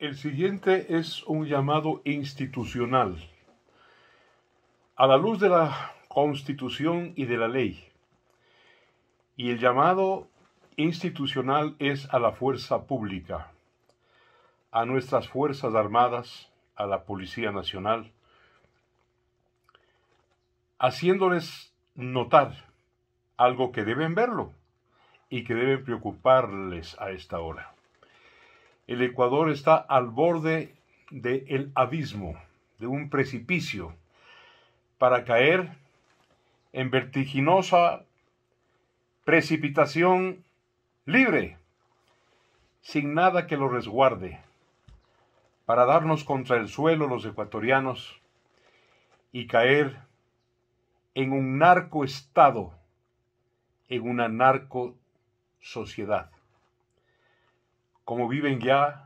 El siguiente es un llamado institucional. A la luz de la Constitución y de la ley. Y el llamado institucional es a la fuerza pública, a nuestras Fuerzas Armadas, a la Policía Nacional, haciéndoles notar algo que deben verlo y que deben preocuparles a esta hora el Ecuador está al borde del abismo, de un precipicio, para caer en vertiginosa precipitación libre, sin nada que lo resguarde, para darnos contra el suelo los ecuatorianos y caer en un narcoestado, en una narcosociedad como viven ya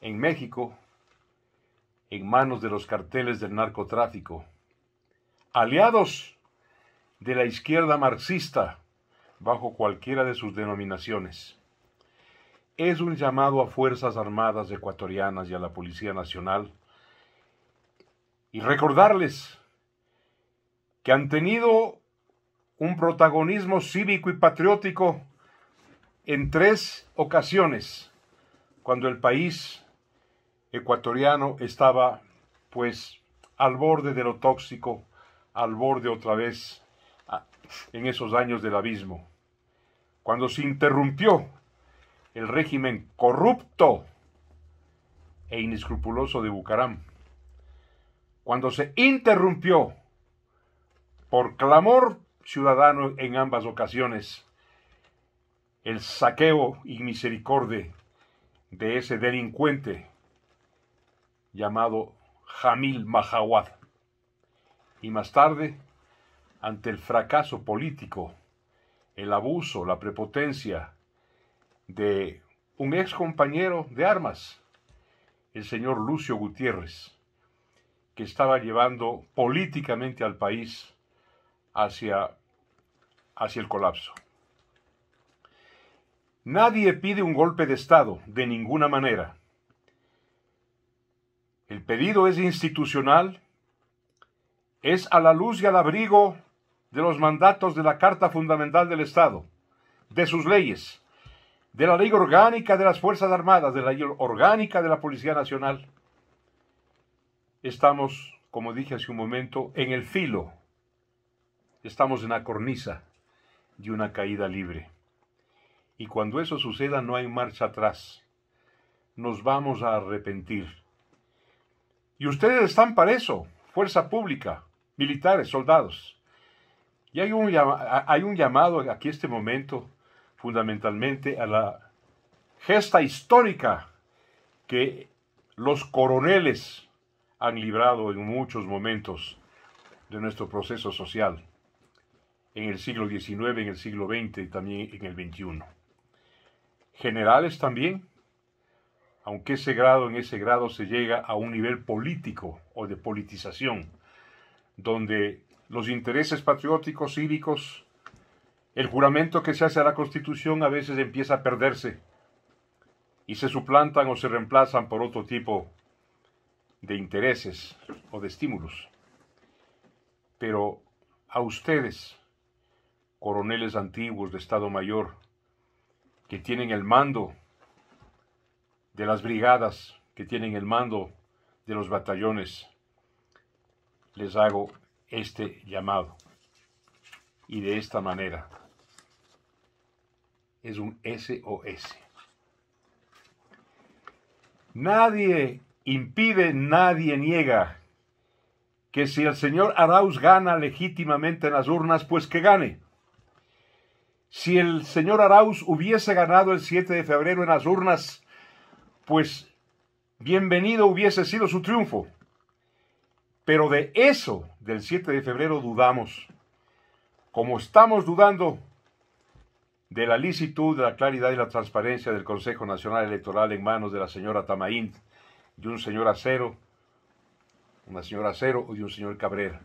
en México en manos de los carteles del narcotráfico, aliados de la izquierda marxista bajo cualquiera de sus denominaciones. Es un llamado a Fuerzas Armadas ecuatorianas y a la Policía Nacional y recordarles que han tenido un protagonismo cívico y patriótico en tres ocasiones cuando el país ecuatoriano estaba pues al borde de lo tóxico, al borde otra vez en esos años del abismo, cuando se interrumpió el régimen corrupto e inescrupuloso de Bucaram, cuando se interrumpió por clamor ciudadano en ambas ocasiones el saqueo y misericordia de ese delincuente llamado Jamil Mahawad. Y más tarde, ante el fracaso político, el abuso, la prepotencia de un ex compañero de armas, el señor Lucio Gutiérrez, que estaba llevando políticamente al país hacia, hacia el colapso. Nadie pide un golpe de Estado, de ninguna manera. El pedido es institucional, es a la luz y al abrigo de los mandatos de la Carta Fundamental del Estado, de sus leyes, de la ley orgánica de las Fuerzas Armadas, de la ley orgánica de la Policía Nacional. Estamos, como dije hace un momento, en el filo, estamos en la cornisa de una caída libre. Y cuando eso suceda no hay marcha atrás. Nos vamos a arrepentir. Y ustedes están para eso, fuerza pública, militares, soldados. Y hay un, hay un llamado aquí este momento fundamentalmente a la gesta histórica que los coroneles han librado en muchos momentos de nuestro proceso social en el siglo XIX, en el siglo XX y también en el XXI generales también, aunque ese grado en ese grado se llega a un nivel político o de politización, donde los intereses patrióticos, cívicos, el juramento que se hace a la Constitución a veces empieza a perderse y se suplantan o se reemplazan por otro tipo de intereses o de estímulos. Pero a ustedes, coroneles antiguos de Estado Mayor, que tienen el mando de las brigadas, que tienen el mando de los batallones, les hago este llamado. Y de esta manera es un SOS. Nadie impide, nadie niega que si el señor Arauz gana legítimamente en las urnas, pues que gane si el señor Arauz hubiese ganado el 7 de febrero en las urnas, pues bienvenido hubiese sido su triunfo. Pero de eso, del 7 de febrero, dudamos. Como estamos dudando de la licitud, de la claridad y la transparencia del Consejo Nacional Electoral en manos de la señora Tamaín, de un señor Acero, una señora Acero y un señor Cabrera.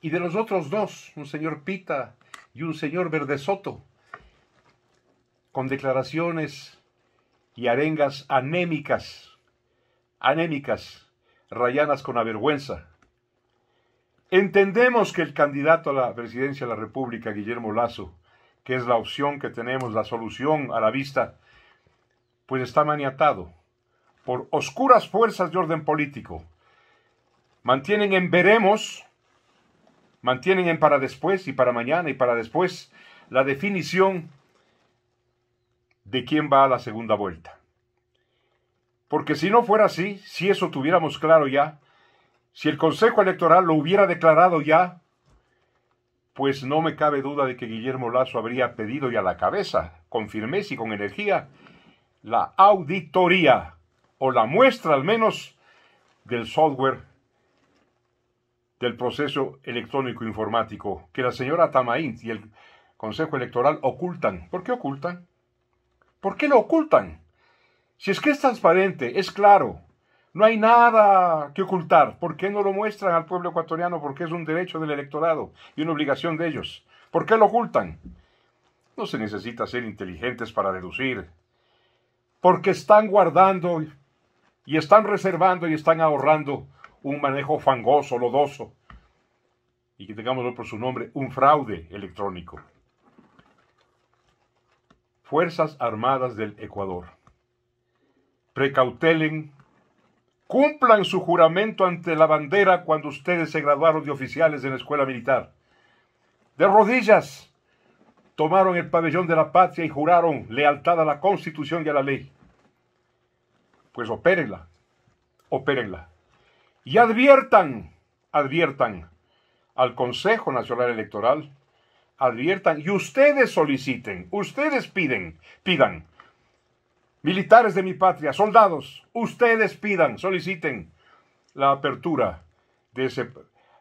Y de los otros dos, un señor Pita y un señor Verde Soto, con declaraciones y arengas anémicas, anémicas, rayanas con avergüenza. Entendemos que el candidato a la presidencia de la República, Guillermo Lazo, que es la opción que tenemos, la solución a la vista, pues está maniatado por oscuras fuerzas de orden político. Mantienen en veremos mantienen en para después y para mañana y para después la definición de quién va a la segunda vuelta. Porque si no fuera así, si eso tuviéramos claro ya, si el Consejo Electoral lo hubiera declarado ya, pues no me cabe duda de que Guillermo Lazo habría pedido ya la cabeza, con firmeza y con energía, la auditoría o la muestra al menos del software del proceso electrónico informático que la señora Tamaint y el Consejo Electoral ocultan. ¿Por qué ocultan? ¿Por qué lo ocultan? Si es que es transparente, es claro, no hay nada que ocultar. ¿Por qué no lo muestran al pueblo ecuatoriano? Porque es un derecho del electorado y una obligación de ellos. ¿Por qué lo ocultan? No se necesita ser inteligentes para deducir. Porque están guardando y están reservando y están ahorrando un manejo fangoso, lodoso, y que tengamos por su nombre, un fraude electrónico. Fuerzas Armadas del Ecuador. Precautelen, cumplan su juramento ante la bandera cuando ustedes se graduaron de oficiales en la escuela militar. De rodillas tomaron el pabellón de la patria y juraron lealtad a la constitución y a la ley. Pues opérenla, opérenla y adviertan, adviertan al Consejo Nacional Electoral, adviertan y ustedes soliciten, ustedes piden, pidan, militares de mi patria, soldados, ustedes pidan, soliciten la apertura de ese,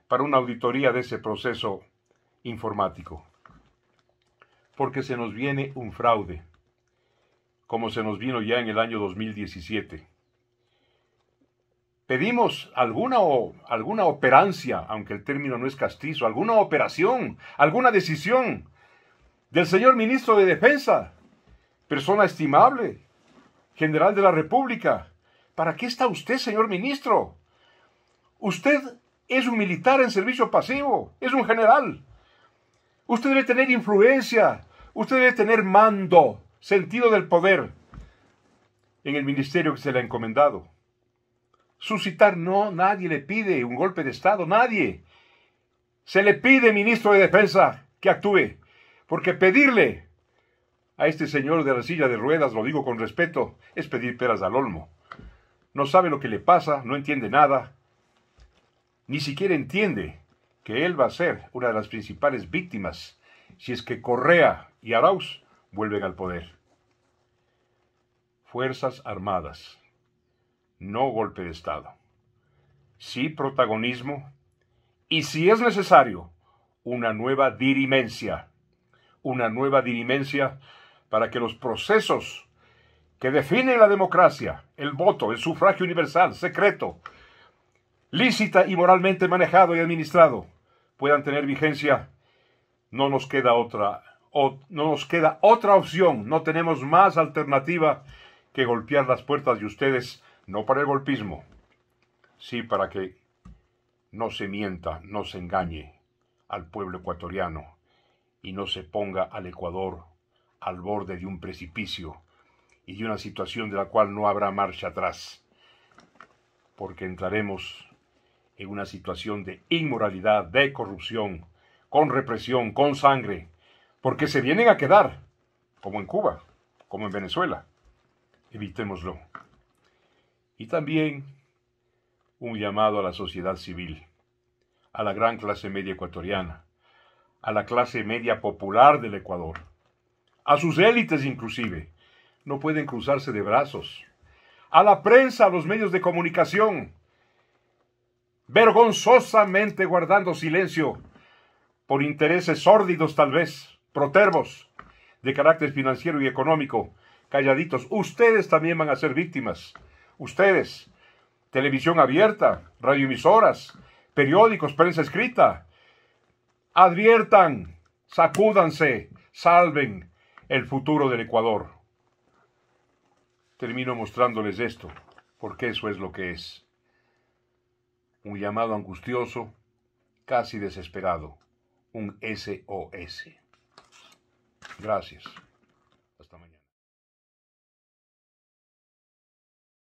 para una auditoría de ese proceso informático. Porque se nos viene un fraude, como se nos vino ya en el año 2017. Pedimos alguna, alguna operancia, aunque el término no es castizo, alguna operación, alguna decisión del señor ministro de Defensa, persona estimable, general de la República. ¿Para qué está usted, señor ministro? Usted es un militar en servicio pasivo, es un general. Usted debe tener influencia, usted debe tener mando, sentido del poder en el ministerio que se le ha encomendado suscitar, no, nadie le pide un golpe de Estado, nadie. Se le pide, ministro de Defensa, que actúe, porque pedirle a este señor de la silla de ruedas, lo digo con respeto, es pedir peras al olmo. No sabe lo que le pasa, no entiende nada, ni siquiera entiende que él va a ser una de las principales víctimas si es que Correa y Arauz vuelven al poder. Fuerzas Armadas no golpe de Estado. Sí protagonismo y, si es necesario, una nueva dirimencia. Una nueva dirimencia para que los procesos que definen la democracia, el voto, el sufragio universal, secreto, lícita y moralmente manejado y administrado, puedan tener vigencia, no nos queda otra, no nos queda otra opción, no tenemos más alternativa que golpear las puertas de ustedes no para el golpismo, sí para que no se mienta, no se engañe al pueblo ecuatoriano y no se ponga al Ecuador al borde de un precipicio y de una situación de la cual no habrá marcha atrás, porque entraremos en una situación de inmoralidad, de corrupción, con represión, con sangre, porque se vienen a quedar, como en Cuba, como en Venezuela. Evitémoslo y también un llamado a la sociedad civil, a la gran clase media ecuatoriana, a la clase media popular del Ecuador, a sus élites inclusive. No pueden cruzarse de brazos. A la prensa, a los medios de comunicación, vergonzosamente guardando silencio por intereses sórdidos tal vez, protervos, de carácter financiero y económico, calladitos. Ustedes también van a ser víctimas ustedes, televisión abierta, radioemisoras, periódicos, prensa escrita. Adviertan, sacúdanse, salven el futuro del Ecuador. Termino mostrándoles esto, porque eso es lo que es. Un llamado angustioso, casi desesperado, un SOS. Gracias.